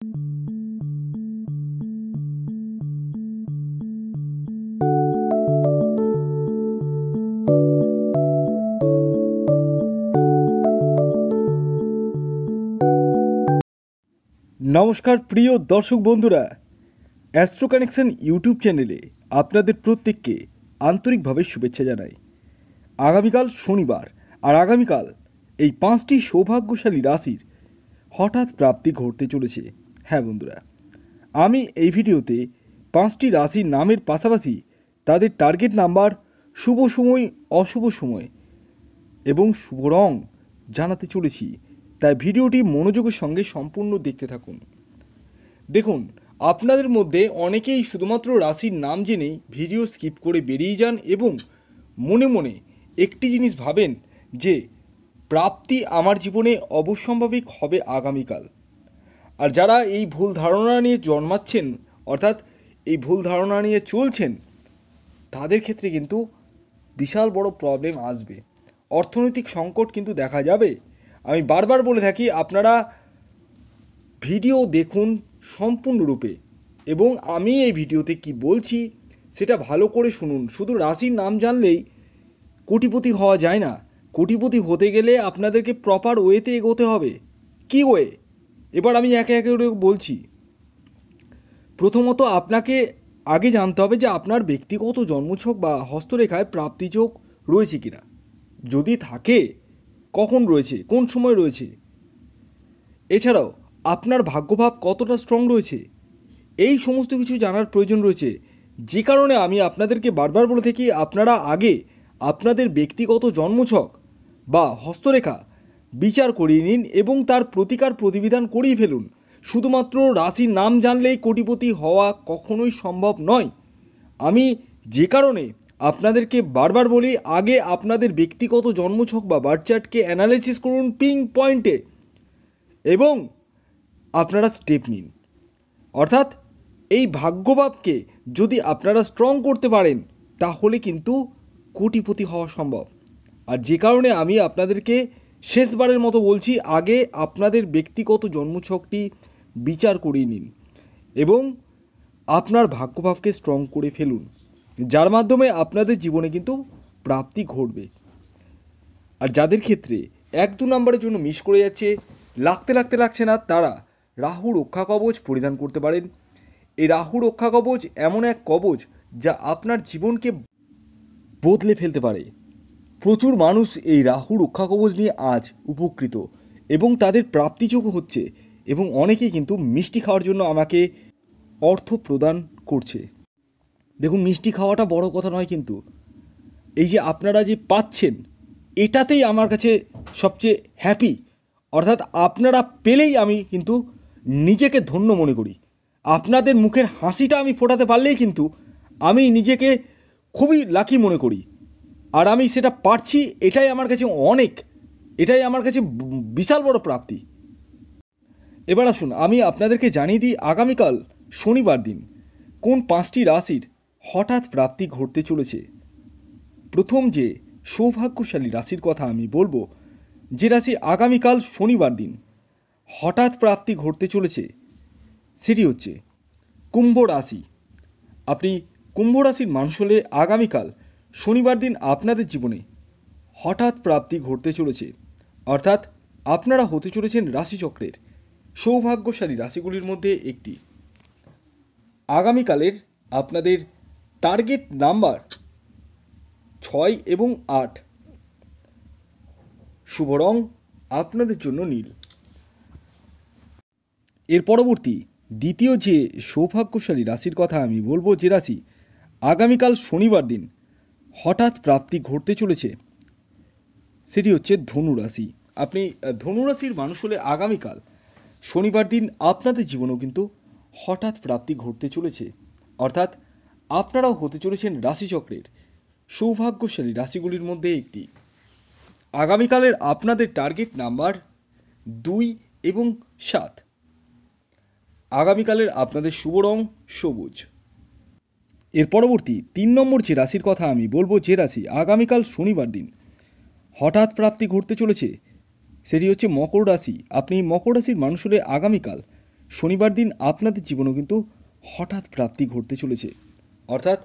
নমস্কার প্রিয় দর্শক বন্ধুরা অ্যাস্ট্রো কানেকশন ইউটিউব চ্যানেলে আপনাদের প্রত্যেককে আন্তরিকভাবে শুভেচ্ছা জানাই আগামীকাল শনিবার আর আগামীকাল এই পাঁচটি সৌভাগ্যশালী রাশির হঠাৎ প্রাপ্তি ঘটতে চলেছে হ্যাঁ বন্ধুরা আমি এই ভিডিওতে পাঁচটি রাশির নামের পাশাপাশি তাদের টার্গেট নাম্বার শুভ সময় অশুভ সময় এবং শুভ রং জানাতে চলেছি তাই ভিডিওটি মনোযোগের সঙ্গে সম্পূর্ণ দেখতে থাকুন দেখুন আপনাদের মধ্যে অনেকেই শুধুমাত্র রাশির নাম জেনেই ভিডিও স্কিপ করে বেরিয়ে যান এবং মনে মনে একটি জিনিস ভাবেন যে প্রাপ্তি আমার জীবনে অবশ্যম্ভাবিক হবে আগামীকাল আর যারা এই ভুল ধারণা নিয়ে জন্মাচ্ছেন অর্থাৎ এই ভুল ধারণা নিয়ে চলছেন তাদের ক্ষেত্রে কিন্তু বিশাল বড় প্রবলেম আসবে অর্থনৈতিক সংকট কিন্তু দেখা যাবে আমি বারবার বলে থাকি আপনারা ভিডিও দেখুন সম্পূর্ণরূপে এবং আমি এই ভিডিওতে কি বলছি সেটা ভালো করে শুনুন শুধু রাশির নাম জানলেই কোটিপতি হওয়া যায় না কোটিপতি হতে গেলে আপনাদেরকে প্রপার ওয়েতে এগোতে হবে কী ওয়ে এবার আমি একে একে বলছি প্রথমত আপনাকে আগে জানতে হবে যে আপনার ব্যক্তিগত জন্মছক বা হস্তরেখায় প্রাপ্তিযোগ রয়েছে কিনা যদি থাকে কখন রয়েছে কোন সময় রয়েছে এছাড়াও আপনার ভাগ্যভাব কতটা স্ট্রং রয়েছে এই সমস্ত কিছু জানার প্রয়োজন রয়েছে যে কারণে আমি আপনাদেরকে বারবার বলে থাকি আপনারা আগে আপনাদের ব্যক্তিগত জন্মছক বা হস্তরেখা বিচার করিয়ে নিন এবং তার প্রতিকার প্রতিবিধান করিয়ে ফেলুন শুধুমাত্র রাশির নাম জানলেই কোটিপতি হওয়া কখনোই সম্ভব নয় আমি যে কারণে আপনাদেরকে বারবার বলি আগে আপনাদের ব্যক্তিগত জন্মছক বা বার্থচার্টকে অ্যানালাইসিস করুন পিং পয়েন্টে এবং আপনারা স্টেপ নিন অর্থাৎ এই ভাগ্যভাবকে যদি আপনারা স্ট্রং করতে পারেন তাহলে কিন্তু কোটিপতি হওয়া সম্ভব আর যে কারণে আমি আপনাদেরকে শেষবারের মতো বলছি আগে আপনাদের ব্যক্তিগত জন্মছকটি বিচার করিয়ে নিন এবং আপনার ভাগ্যভাবকে স্ট্রং করে ফেলুন যার মাধ্যমে আপনাদের জীবনে কিন্তু প্রাপ্তি ঘটবে আর যাদের ক্ষেত্রে এক দু নম্বরের জন্য মিস করে যাচ্ছে লাগতে লাগতে লাগছে না তারা রাহু রক্ষা কবচ পরিধান করতে পারেন এই রাহু রক্ষা কবচ এমন এক কবচ যা আপনার জীবনকে বদলে ফেলতে পারে প্রচুর মানুষ এই রাহু রক্ষা কবচ নিয়ে আজ উপকৃত এবং তাদের প্রাপ্তিযোগ হচ্ছে এবং অনেকেই কিন্তু মিষ্টি খাওয়ার জন্য আমাকে অর্থ প্রদান করছে দেখুন মিষ্টি খাওয়াটা বড় কথা নয় কিন্তু এই যে আপনারা যে পাচ্ছেন এটাতেই আমার কাছে সবচেয়ে হ্যাপি অর্থাৎ আপনারা পেলেই আমি কিন্তু নিজেকে ধন্য মনে করি আপনাদের মুখের হাসিটা আমি ফোটাতে পারলেই কিন্তু আমি নিজেকে খুবই লাকি মনে করি আর আমি সেটা পারছি এটাই আমার কাছে অনেক এটাই আমার কাছে বিশাল বড় প্রাপ্তি এবার আসুন আমি আপনাদেরকে জানিয়ে দিই আগামীকাল শনিবার দিন কোন পাঁচটি রাশির হঠাৎ প্রাপ্তি ঘটতে চলেছে প্রথম যে সৌভাগ্যশালী রাশির কথা আমি বলবো যে রাশি আগামীকাল শনিবার দিন হঠাৎ প্রাপ্তি ঘটতে চলেছে সেটি হচ্ছে কুম্ভ রাশি আপনি কুম্ভ রাশির মানুষ হলে আগামীকাল শনিবার দিন আপনাদের জীবনে হঠাৎ প্রাপ্তি ঘটতে চলেছে অর্থাৎ আপনারা হতে চলেছেন রাশিচক্রের সৌভাগ্যশালী রাশিগুলির মধ্যে একটি আগামীকালের আপনাদের টার্গেট নাম্বার ছয় এবং আট শুভ রং আপনাদের জন্য নীল এর পরবর্তী দ্বিতীয় যে সৌভাগ্যশালী রাশির কথা আমি বলবো যে রাশি আগামীকাল শনিবার দিন হঠাৎ প্রাপ্তি ঘটতে চলেছে সেটি হচ্ছে ধনুরাশি আপনি ধনুরাশির মানুষ হলে আগামীকাল শনিবার দিন আপনাদের জীবনেও কিন্তু হঠাৎ প্রাপ্তি ঘটতে চলেছে অর্থাৎ আপনারাও হতে চলেছেন রাশিচক্রের সৌভাগ্যশালী রাশিগুলির মধ্যে একটি আগামীকালের আপনাদের টার্গেট নাম্বার দুই এবং সাত আগামীকালের আপনাদের শুভ রং সবুজ এর পরবর্তী তিন নম্বর যে রাশির কথা আমি বলবো যে রাশি আগামীকাল শনিবার দিন হঠাৎ প্রাপ্তি ঘটতে চলেছে সেটি হচ্ছে মকর রাশি আপনি মকর রাশির মানুষ হলে আগামীকাল শনিবার দিন আপনাদের জীবনেও কিন্তু হঠাৎ প্রাপ্তি ঘটতে চলেছে অর্থাৎ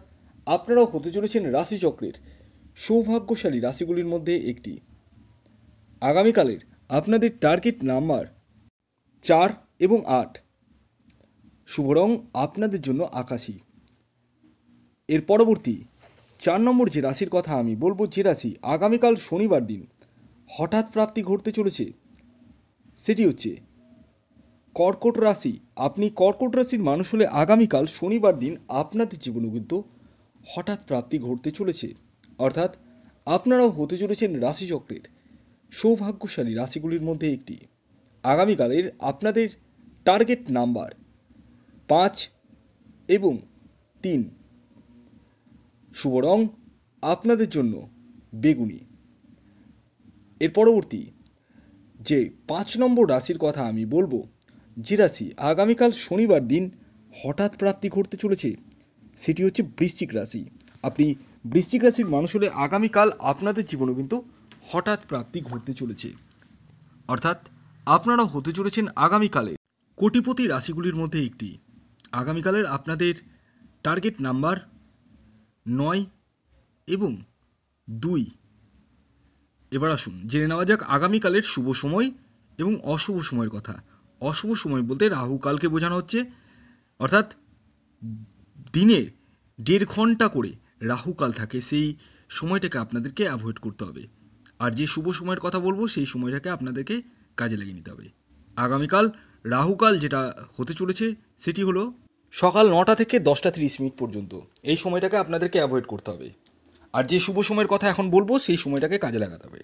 আপনারাও হতে চলেছেন রাশিচক্রের সৌভাগ্যশালী রাশিগুলির মধ্যে একটি আগামীকালের আপনাদের টার্গেট নাম্বার চার এবং আট শুভ রং আপনাদের জন্য আকাশী এর পরবর্তী চার নম্বর যে রাশির কথা আমি বলবো যে রাশি আগামীকাল শনিবার দিন হঠাৎ প্রাপ্তি ঘটতে চলেছে সেটি হচ্ছে কর্কট রাশি আপনি কর্কট রাশির মানুষ হলে আগামীকাল শনিবার দিন আপনাদের জীবনে কিন্তু হঠাৎ প্রাপ্তি ঘটতে চলেছে অর্থাৎ আপনারাও হতে চলেছেন রাশিচক্রের সৌভাগ্যশালী রাশিগুলির মধ্যে একটি আগামীকালের আপনাদের টার্গেট নাম্বার পাঁচ এবং তিন শুভ রং আপনাদের জন্য বেগুনি এর পরবর্তী যে পাঁচ নম্বর রাশির কথা আমি বলবো যে রাশি আগামীকাল শনিবার দিন হঠাৎ প্রাপ্তি ঘটতে চলেছে সেটি হচ্ছে বৃশ্চিক রাশি আপনি বৃশ্চিক রাশির মানুষ হলে আগামীকাল আপনাদের জীবনে কিন্তু হঠাৎ প্রাপ্তি ঘটতে চলেছে অর্থাৎ আপনারা হতে চলেছেন আগামীকালে কোটিপতি রাশিগুলির মধ্যে একটি আগামীকালের আপনাদের টার্গেট নাম্বার নয় এবং দুই এবার আসুন জেনে নেওয়া যাক আগামীকালের শুভ সময় এবং অশুভ সময়ের কথা অশুভ সময় বলতে রাহুকালকে বোঝানো হচ্ছে অর্থাৎ দিনের দেড় ঘন্টা করে রাহুকাল থাকে সেই সময়টাকে আপনাদেরকে অ্যাভয়েড করতে হবে আর যে শুভ সময়ের কথা বলবো সেই সময়টাকে আপনাদেরকে কাজে লাগিয়ে নিতে হবে আগামীকাল রাহুকাল যেটা হতে চলেছে সেটি হলো সকাল নটা থেকে দশটা তিরিশ মিনিট পর্যন্ত এই সময়টাকে আপনাদেরকে অ্যাভয়েড করতে হবে আর যে শুভ সময়ের কথা এখন বলবো সেই সময়টাকে কাজে লাগাতে হবে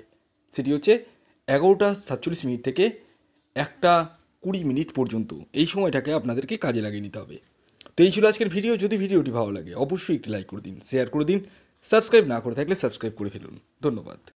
সেটি হচ্ছে এগারোটা সাতচল্লিশ মিনিট থেকে একটা কুড়ি মিনিট পর্যন্ত এই সময়টাকে আপনাদেরকে কাজে লাগিয়ে নিতে হবে তো এই ছিল আজকের ভিডিও যদি ভিডিওটি ভালো লাগে অবশ্যই একটি লাইক করে দিন শেয়ার করে দিন সাবস্ক্রাইব না করে থাকলে সাবস্ক্রাইব করে ফেলুন ধন্যবাদ